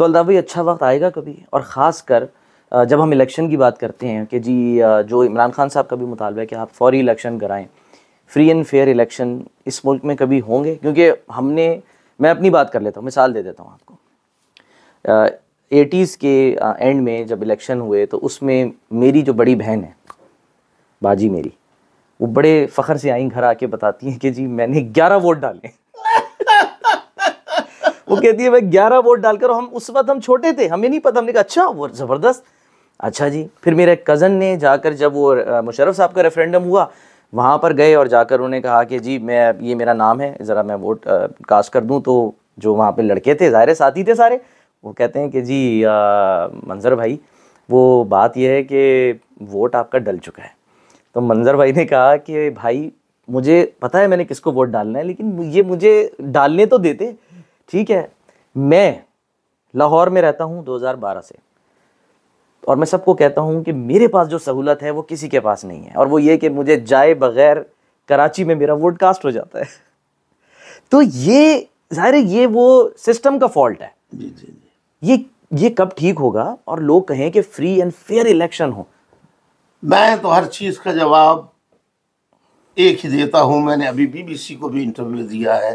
तो अल्लाह भाई अच्छा वक्त आएगा कभी और ख़ास कर जब हम इलेक्शन की बात करते हैं कि जी जो इमरान खान साहब का भी मुतालबा है कि आप फौरी इलेक्शन कराएं फ्री एंड फेयर इलेक्शन इस मुल्क में कभी होंगे क्योंकि हमने मैं अपनी बात कर लेता हूँ मिसाल दे देता हूँ आपको एटीज़ के एंड में जब इलेक्शन हुए तो उसमें मेरी जो बड़ी बहन है बाजी मेरी वो बड़े फ़खर से आई घर आके बताती हैं कि जी मैंने ग्यारह वोट डाले वो कहती है भाई ग्यारह वोट डालकर हम उस वक्त हम छोटे थे हमें नहीं पता हमने कहा अच्छा वो ज़बरदस्त अच्छा जी फिर मेरे कज़न ने जाकर जब वो मुशरफ साहब का रेफरेंडम हुआ वहाँ पर गए और जाकर उन्होंने कहा कि जी मैं ये मेरा नाम है ज़रा मैं वोट कास्ट कर दूँ तो जो वहाँ पे लड़के थे ज़ाहिर साथी थे सारे वो कहते हैं कि जी मंज़र भाई वो बात यह है कि वोट आपका डल चुका है तो मंज़र भाई ने कहा कि भाई मुझे पता है मैंने किसको वोट डालना है लेकिन ये मुझे डालने तो देते ठीक है मैं लाहौर में रहता हूँ 2012 से और मैं सबको कहता हूँ कि मेरे पास जो सहूलत है वो किसी के पास नहीं है और वो ये कि मुझे जाए बगैर कराची में मेरा वोट कास्ट हो जाता है तो ये ज़ाहिर ये वो सिस्टम का फॉल्ट है ये ये कब ठीक होगा और लोग कहें कि फ्री एंड फेयर इलेक्शन हो मैं तो हर चीज़ का जवाब एक ही देता हूँ मैंने अभी बीबीसी को भी इंटरव्यू दिया है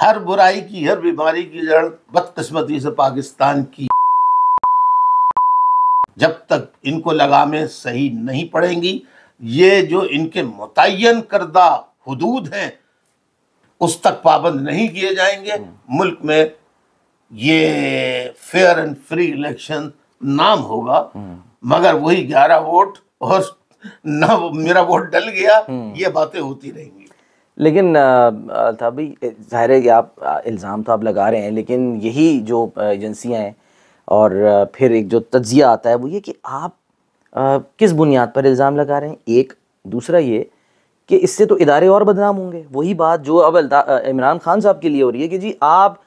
हर बुराई की हर बीमारी की जड़ बदकिस्मती से पाकिस्तान की जब तक इनको लगामें सही नहीं पड़ेंगी ये जो इनके मुतन करदा हदूद हैं उस तक पाबंद नहीं किए जाएंगे हम्म। मुल्क में ये फेयर एंड फ्री इलेक्शन नाम होगा हम्म। मगर वही ग्यारह वोट और ना मेरा वोट डल गया हम्म। ये बातें होती रहेंगी लेकिन था भाई ज़ाहिर है कि आप इल्ज़ाम तो आप लगा रहे हैं लेकिन यही जो एजेंसियाँ हैं और फिर एक जो तजिया आता है वो ये कि आप आ, किस बुनियाद पर इल्ज़ाम लगा रहे हैं एक दूसरा ये कि इससे तो इदारे और बदनाम होंगे वही बात जो अब इमरान खान साहब के लिए हो रही है कि जी आप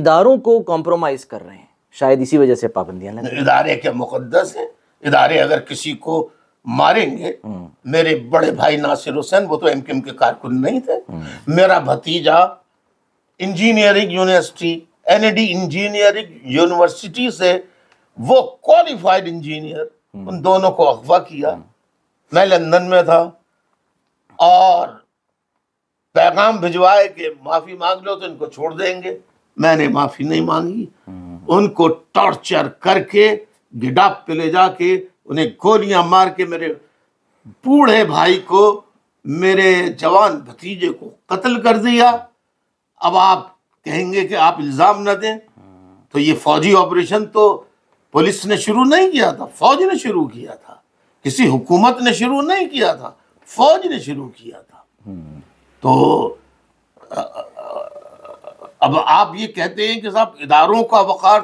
इदारों को कॉम्प्रोमाइज़ कर रहे हैं शायद इसी वजह से पाबंदियाँ लग इदारे के मुकदस हैं इदारे अगर किसी को मारेंगे हम्म। मेरे बड़े भाई नासिर हुसैन वो तो एमकेएम के कारकुन नहीं थे हम्म। मेरा भतीजा engineering university NED engineering university से वो क्वालिफाइड हम्म। इंजीनियर उन दोनों को अगवा किया मैं लंदन में था और पैगाम भिजवाए कि माफ़ी मांग लो तो इनको छोड़ देंगे मैंने माफ़ी नहीं मांगी उनको टॉर्चर करके गिडाप पे ले जाके उन्हें गोलियां मार के मेरे बूढ़े भाई को मेरे जवान भतीजे को कत्ल कर दिया अब आप कहेंगे कि आप इल्ज़ाम ना दें तो ये फौजी ऑपरेशन तो पुलिस ने शुरू नहीं किया था फौज ने शुरू किया था किसी हुकूमत ने शुरू नहीं किया था फौज ने शुरू किया था तो अब आप ये कहते हैं कि साहब इदारों का वक़ार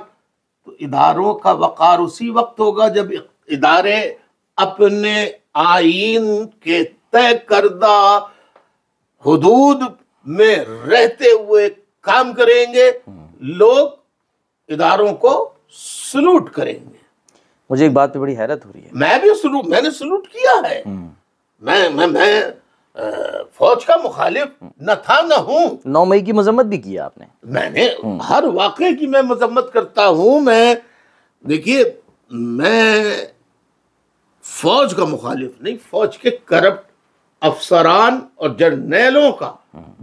तो इदारों का वक़ार उसी वक्त होगा जब इदारे अपने आईन के तय करदा हदूद में रहते हुए काम करेंगे लोग इदारों को सलूट करेंगे मुझे एक बात पे बड़ी हैरत हो रही है मैं भी सलूट मैंने सलूट किया है हम्म। मैं मैं मैं फौज का मुखालिफ न था न हूँ नौ मई की मजम्मत भी किया आपने मैंने हम्म। हर वाकई की मैं मजम्मत करता हूँ मैं देखिए मैं फौज का मुखालिफ नहीं फौज के करप्ट अफसरान और जर्नैलों का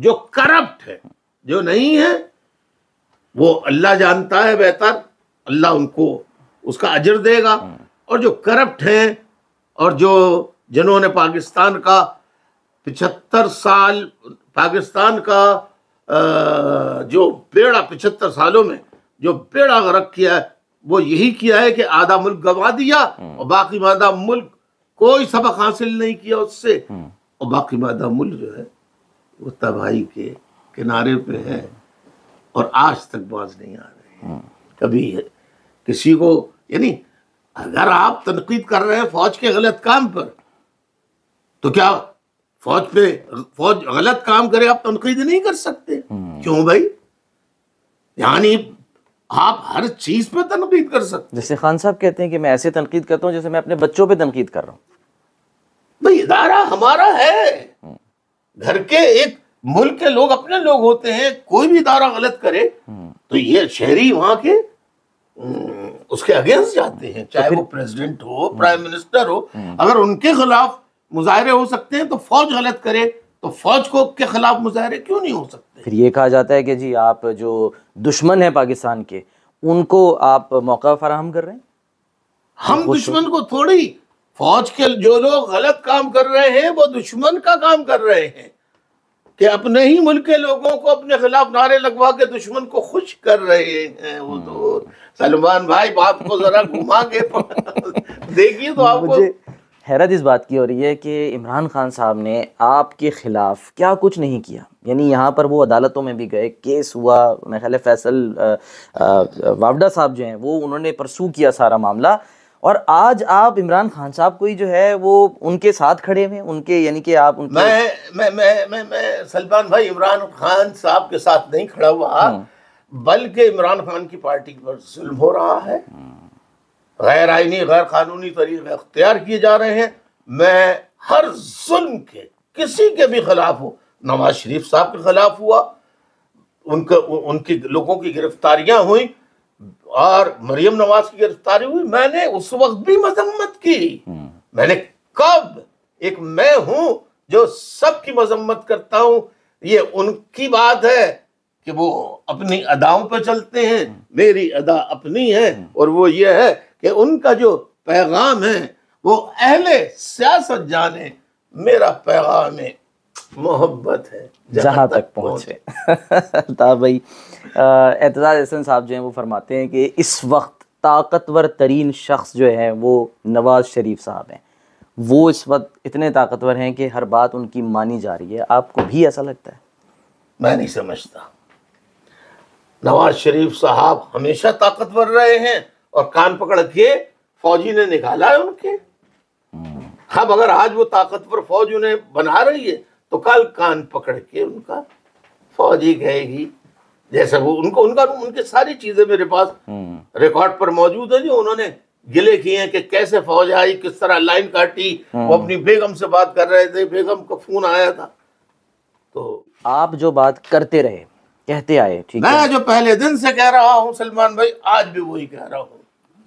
जो करप्ट है जो नहीं है वो अल्लाह जानता है बेहतर अल्लाह उनको उसका अजर देगा और जो करप्ट हैं और जो जिन्होंने पाकिस्तान का पिछहत्तर साल पाकिस्तान का जो बेड़ा पिछहत्तर सालों में जो बेड़ा गर्क किया है वो यही किया है कि आधा मुल्क गवा दिया और बाकी आधा मुल्क कोई सबक हासिल नहीं किया उससे और बाकी आधा मुल्क जो है वो तबाही के किनारे पे है और आज तक बाज नहीं आ रहे कभी है। किसी को यानी अगर आप तनकीद कर रहे हैं फौज के गलत काम पर तो क्या फौज पे फौज गलत काम करे आप तनकीद नहीं कर सकते क्यों भाई यानी आप हर चीज पे तनकीद कर सकते जैसे खान साहब कहते हैं कि मैं ऐसे तनकीद करता हूँ जैसे मैं अपने बच्चों पे तनकीद कर रहा हूँ भाई इदारा हमारा है घर के एक मुल्क के लोग अपने लोग होते हैं कोई भी इदारा गलत करे तो ये शहरी वहां के उसके अगेंस्ट जाते हैं तो चाहे वो प्रेसिडेंट हो प्राइम मिनिस्टर हो अगर उनके खिलाफ मुजाहरे हो सकते हैं तो फौज गलत करे तो फौज को के खिलाफ मुजाहरे क्यों नहीं हो सकते फिर ये कहा जाता है कि जी आप जो दुश्मन है पाकिस्तान के उनको आप मौका फराहम कर रहे हैं हम दुश्मन को थोड़ी फौज के जो लोग गलत काम कर रहे हैं वो दुश्मन का काम कर रहे हैं कि अपने ही मुल्क के लोगों को अपने खिलाफ नारे लगवा के दुश्मन को खुश कर रहे हैं वो हम्म। तो सलमान भाई बाप को जरा घुमा के देखिए तो आपको हैरत इस बात की हो रही है कि इमरान खान साहब ने आपके ख़िलाफ़ क्या कुछ नहीं किया यानी यहाँ पर वो अदालतों में भी गए केस हुआ मेरे ख्याल फैसल वावडा साहब जो हैं वो उन्होंने परसू किया सारा मामला और आज आप इमरान खान साहब को ही जो है वो उनके साथ खड़े हैं उनके यानी कि आप उनके मैं मैं मैं मैं, मैं सलमान भाई इमरान खान साहब के साथ नहीं खड़ा हुआ हम्म। बल्कि इमरान खान की पार्टी पर जुल्म हो रहा है हम्म। गैर आइनी गैर कानूनी तरीके अख्तियार किए जा रहे हैं मैं हर जुल्म के किसी के भी खिलाफ हूँ नवाज शरीफ साहब के खिलाफ हुआ उनके उनकी लोगों की गिरफ्तारियां हुई और मरियम नवाज की गिरफ्तारी हुई मैंने उस वक्त भी मजम्मत की हम्म। मैंने कब एक मैं हूं जो सबकी मजम्मत करता हूं ये उनकी बात है कि वो अपनी अदाओं पर चलते हैं हम्म। मेरी अदा अपनी है हम्म। और वो ये है कि उनका जो पैगाम है वो अहले सियासत जाने मेरा पैगाम है मोहब्बत है जहाँ तक, तक पहुँचे भाई एतजाज एहसन साहब जो हैं वो फरमाते हैं कि इस वक्त ताकतवर तरीन शख्स जो है वो नवाज शरीफ साहब हैं वो इस वक्त इतने ताकतवर हैं कि हर बात उनकी मानी जा रही है आपको भी ऐसा लगता है मैं नहीं समझता नवाज शरीफ साहब हमेशा ताकतवर रहे हैं और कान पकड़ के फौजी ने निकाला है उनके अब अगर आज वो ताकतवर फौज उन्हें बना रही है तो कल कान पकड़ के उनका फौजी कहेगी जैसे वो उनको उनका उनके सारी चीजें मेरे पास रिकॉर्ड पर मौजूद है जो उन्होंने गिले किए हैं कि कैसे फौज आई किस तरह लाइन काटी वो अपनी बेगम से बात कर रहे थे बेगम का फोन आया था तो आप जो बात करते रहे कहते आए ठीक मैं है? जो पहले दिन से कह रहा हूँ सलमान भाई आज भी वही कह रहा हूँ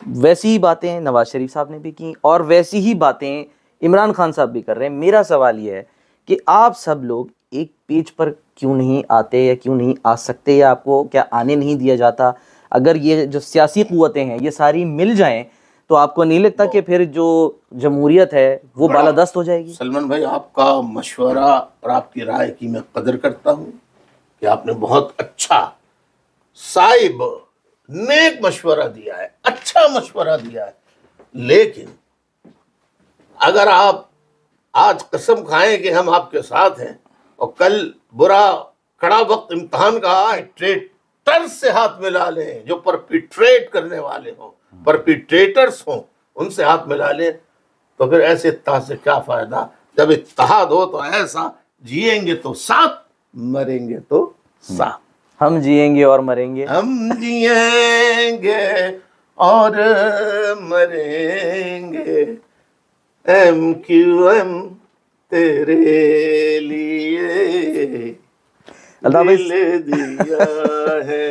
वैसी ही बातें नवाज शरीफ साहब ने भी की और वैसी ही बातें इमरान खान साहब भी कर रहे हैं मेरा सवाल यह है कि आप सब लोग एक पेज पर क्यों नहीं आते या क्यों नहीं आ सकते या आपको क्या आने नहीं दिया जाता अगर ये जो सियासी क़वतें हैं ये सारी मिल जाएं तो आपको नहीं लगता कि फिर जो जमहूरियत है वो बालादस्त हो जाएगी सलमान भाई आपका मशवरा और आपकी राय की मैं कदर करता हूँ कि आपने बहुत अच्छा साहिब नेक मशवरा दिया है अच्छा अच्छा मशवरा दिया है लेकिन अगर आप आज कसम खाएं कि हम आपके साथ हैं और कल बुरा कड़ा वक्त इम्तहान का आए ट्रेटर से हाथ मिला लें जो परपिट्रेट करने वाले हों परपिट्रेटर्स हों उनसे हाथ मिला लें तो फिर ऐसे इतहा से क्या फ़ायदा जब इतहाद हो तो ऐसा जिएंगे तो साथ मरेंगे तो साथ हम जिएंगे और मरेंगे हम जिएंगे और मरेंगे एम क्यू एम तेरे लिए दिल दिया है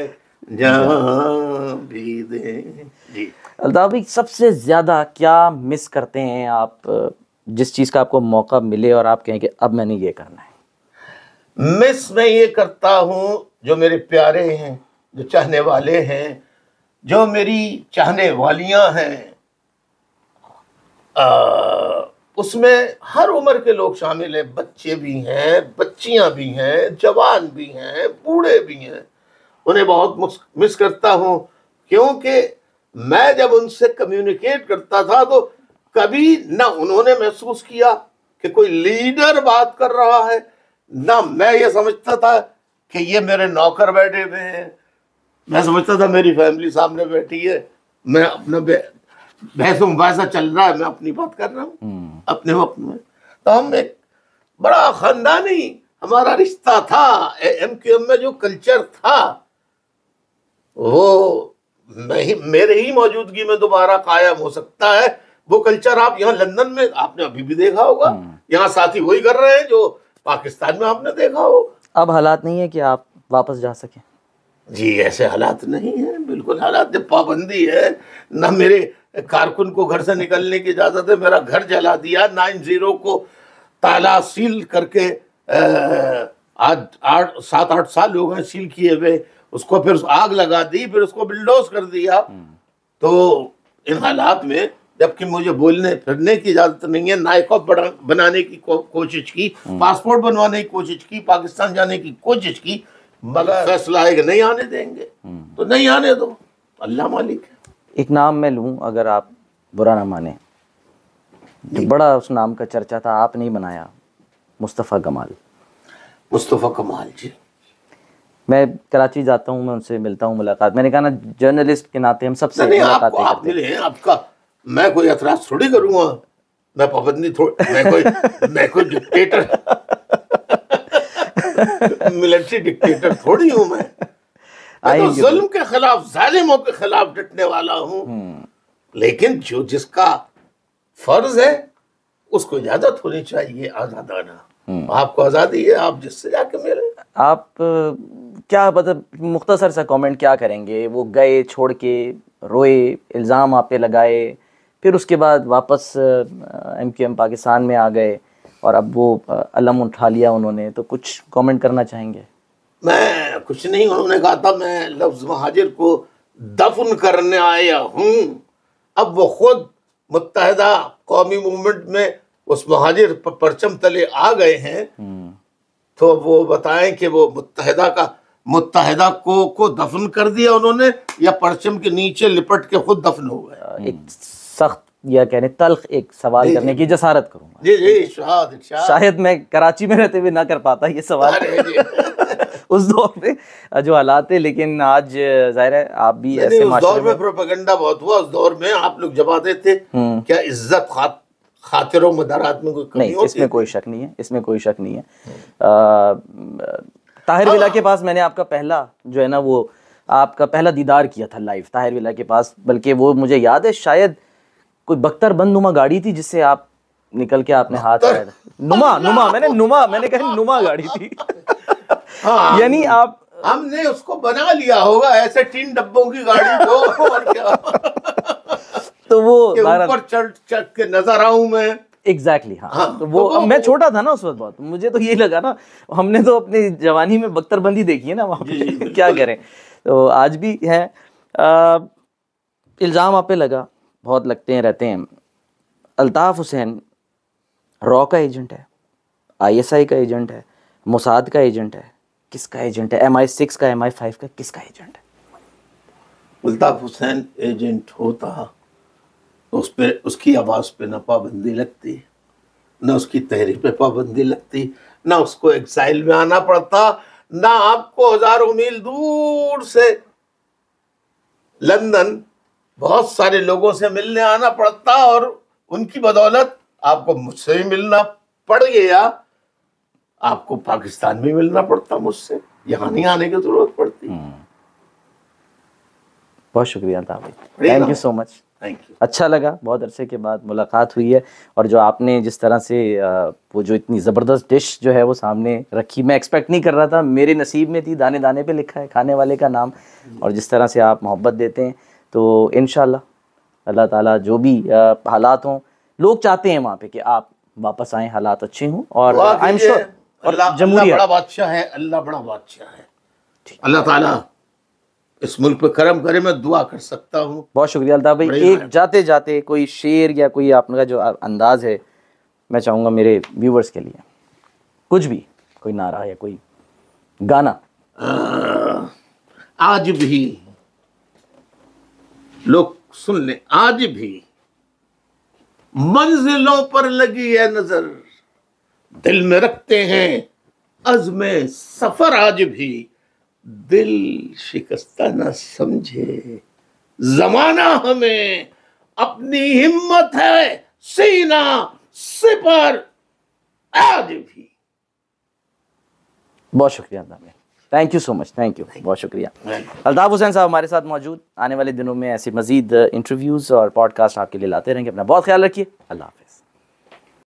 भी दे जी अल्ताफ भाई सबसे ज़्यादा क्या मिस करते हैं आप जिस चीज़ का आपको मौका मिले और आप कहें कि अब मैंने ये करना है मिस मैं ये करता हूँ जो मेरे प्यारे हैं जो चाहने वाले हैं जो मेरी चाहने वालियां हैं उसमें हर उम्र के लोग शामिल हैं बच्चे भी हैं बच्चियां भी हैं जवान भी हैं बूढ़े भी हैं उन्हें बहुत मिस करता हूं क्योंकि मैं जब उनसे कम्युनिकेट करता था तो कभी ना उन्होंने महसूस किया कि कोई लीडर बात कर रहा है ना मैं ये समझता था कि ये मेरे नौकर बैठे हुए हैं मैं समझता था मेरी फैमिली सामने बैठी है मैं अपना बहस मुबासा चल रहा है मैं अपनी बात कर रहा हूँ हम्म। अपने वक्त में तो हम एक बड़ा खानदानी हमारा रिश्ता था एम क्यू एम में जो कल्चर था वो नहीं मेरे ही मौजूदगी में दोबारा कायम हो सकता है वो कल्चर आप यहाँ लंदन में आपने अभी भी देखा होगा हम्म। यहाँ साथी वही कर रहे हैं जो पाकिस्तान में आपने देखा हो अब हालात नहीं है कि आप वापस जा सकें जी ऐसे हालात नहीं है बिल्कुल हालात जब पाबंदी है ना मेरे कारकुन को घर से निकलने की इजाज़त है मेरा घर जला दिया नाइन जीरो को ताला सील करके आज आठ सात आठ साल लोग हैं सील किए हुए उसको फिर आग लगा दी फिर उसको बिल्डोज कर दिया हम्म। तो इन हालात में जबकि मुझे बोलने फिरने की इजाज़त नहीं है नायक बनाने की को, कोशिश की पासपोर्ट हम्म। बनवाने की कोशिश की पाकिस्तान जाने की कोशिश की मगर फैसला है कि नहीं आने देंगे हम्म। तो नहीं आने दो अल्लाह मालिक एक नाम मैं लूँ अगर आप बुरा ना माने तो बड़ा उस नाम का चर्चा था आप नहीं बनाया मुस्तफ़ा कमाल मुस्तफ़ा कमाल जी मैं कराची जाता हूँ मैं उनसे मिलता हूँ मुलाकात मैंने कहा ना जर्नलिस्ट के नाते हम सबसे नहीं, नहीं, आप, आप मिले हैं आपका मैं कोई अतराज थोड़ी करूँगा मैं पाबंदी थोड़ी मैं कोई मैं कोई डिक्टेटर मिलिट्री डिक्टेटर थोड़ी हूँ मैं मैं तो, तो जुल्म के खिलाफ जालिमों के खिलाफ डटने वाला हूँ हम्म। लेकिन जो जिसका फर्ज है उसको इजाजत होनी चाहिए आजादाना हम्म। आपको आजादी है आप जिससे जाके मेरे आप क्या मतलब मुख्तसर सा कमेंट क्या करेंगे वो गए छोड़ के रोए इल्ज़ाम आप पे लगाए फिर उसके बाद वापस एम एम पाकिस्तान में आ गए और अब वो अलम उठा लिया उन्होंने तो कुछ कमेंट करना चाहेंगे मैं कुछ नहीं उन्होंने कहा था मैं लफ्ज़ महाजिर को दफन करने आया हूँ अब वो खुद मुतहदा कौमी मूवमेंट में उस महाजिर पर परचम तले आ गए हैं हम्म। तो वो बताएं कि वो मुतहदा का मुतहदा को को दफन कर दिया उन्होंने या परचम के नीचे लिपट के खुद दफन हो गया एक सख्त या कहने तलख एक सवाल दे, करने दे, की जसारत करूंगा जी जी शाद, शाद। शायद मैं कराची में रहते हुए ना कर पाता ये सवाल दे, दे, दे। उस दौर में जो हालात है लेकिन आज जाहिर है आप भी ऐसे उस दौर में प्रोपेगेंडा बहुत हुआ उस दौर में आप लोग जमाते थे हम्म। क्या इज्जत खात खातिरों मदारात में कोई नहीं इसमें कोई शक नहीं है इसमें कोई शक नहीं है हम्म। ताहिर विला के पास मैंने आपका पहला जो है ना वो आपका पहला दीदार किया था लाइव ताहिर विला के पास बल्कि वो मुझे याद है शायद कोई बख्तर बंद नुमा गाड़ी थी जिससे आप निकल के आपने हाथ आया था नुमा नुमा मैंने नुमा मैंने कहा नुमा गाड़ी थी हाँ, यानी आप हमने उसको बना लिया होगा ऐसे तीन डब्बों की गाड़ी को तो, और क्या तो वो ऊपर चढ़ चढ़ के नजर आऊं मैं एग्जैक्टली exactly, हाँ, हाँ तो वो, तो वो मैं छोटा था ना उस वक्त बहुत मुझे तो यही लगा ना हमने तो अपनी जवानी में बख्तरबंदी देखी है ना वहाँ पे क्या करें तो आज भी है इल्ज़ाम आप पे लगा बहुत लगते हैं रहते हैं अल्ताफ़ हुसैन रॉ का एजेंट है आईएसआई का एजेंट है मोसाद का एजेंट है किसका एजेंट है एम आई सिक्स का एम आई फाइव का किसका एजेंट है अल्ताफ़ हुसैन एजेंट होता तो उस पर उसकी आवाज़ पे ना पाबंदी लगती ना उसकी तहरीर पे पाबंदी लगती ना उसको एक्साइल में आना पड़ता ना आपको हजारों मील दूर से लंदन बहुत सारे लोगों से मिलने आना पड़ता और उनकी बदौलत आपको मुझसे भी मिलना पड़ गया आपको पाकिस्तान में मिलना पड़ता मुझसे यहाँ नहीं आने की जरूरत पड़ती हम्म। बहुत शुक्रिया था thank you so much thank you अच्छा लगा बहुत अरसे के बाद मुलाकात हुई है और जो आपने जिस तरह से वो जो इतनी ज़बरदस्त डिश जो है वो सामने रखी मैं एक्सपेक्ट नहीं कर रहा था मेरे नसीब में थी दाने दाने पे लिखा है खाने वाले का नाम और जिस तरह से आप मोहब्बत देते हैं तो इन अल्लाह ताला जो भी हालात हों लोग चाहते हैं वहाँ पे कि आप वापस आए हालात अच्छे हों और आई एम श्योर और जमहूरियत बड़ा बादशाह है अल्लाह बड़ा बादशाह है अल्लाह ताला इस मुल्क पे करम करे मैं दुआ कर सकता हूँ बहुत शुक्रिया अल्लाह भाई एक जाते जाते कोई शेर या कोई आपका जो अंदाज है मैं चाहूँगा मेरे व्यूवर्स के लिए कुछ भी कोई नारा या कोई गाना आज भी लोग सुन ले आज भी मंजिलों पर लगी है नजर दिल में रखते हैं अजम सफर आज भी दिल शिकस्ता ना समझे जमाना हमें अपनी हिम्मत है सीना सिपर आज भी बहुत शुक्रिया thank you so much thank you बहुत शुक्रिया अल्ताफ़ हुसैन साहब हमारे साथ मौजूद आने वाले दिनों में ऐसे मजीद इंटरव्यूज़ और पॉडकास्ट आपके लिए लाते रहेंगे अपना बहुत ख्याल रखिए अल्लाह हाफ़